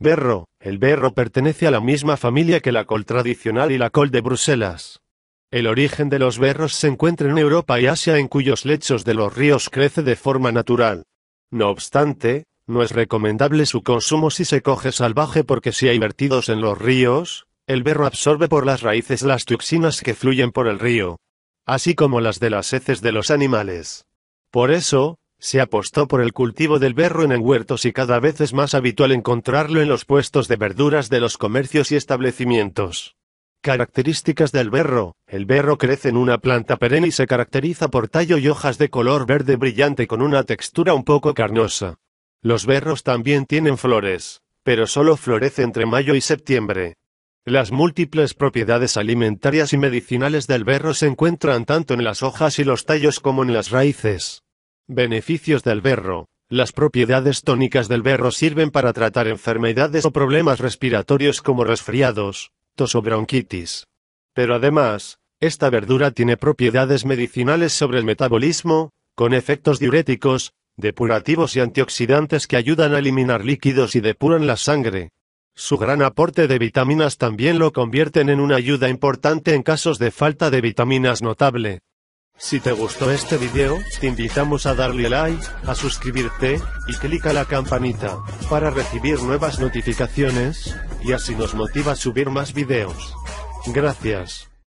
Berro. El berro pertenece a la misma familia que la col tradicional y la col de Bruselas. El origen de los berros se encuentra en Europa y Asia en cuyos lechos de los ríos crece de forma natural. No obstante, no es recomendable su consumo si se coge salvaje porque si hay vertidos en los ríos, el berro absorbe por las raíces las toxinas que fluyen por el río, así como las de las heces de los animales. Por eso, se apostó por el cultivo del berro en huertos y cada vez es más habitual encontrarlo en los puestos de verduras de los comercios y establecimientos. Características del berro. El berro crece en una planta perenne y se caracteriza por tallo y hojas de color verde brillante con una textura un poco carnosa. Los berros también tienen flores, pero solo florece entre mayo y septiembre. Las múltiples propiedades alimentarias y medicinales del berro se encuentran tanto en las hojas y los tallos como en las raíces. Beneficios del berro. Las propiedades tónicas del berro sirven para tratar enfermedades o problemas respiratorios como resfriados, tos o bronquitis. Pero además, esta verdura tiene propiedades medicinales sobre el metabolismo, con efectos diuréticos, depurativos y antioxidantes que ayudan a eliminar líquidos y depuran la sangre. Su gran aporte de vitaminas también lo convierten en una ayuda importante en casos de falta de vitaminas notable. Si te gustó este video, te invitamos a darle like, a suscribirte, y a la campanita, para recibir nuevas notificaciones, y así nos motiva a subir más videos. Gracias.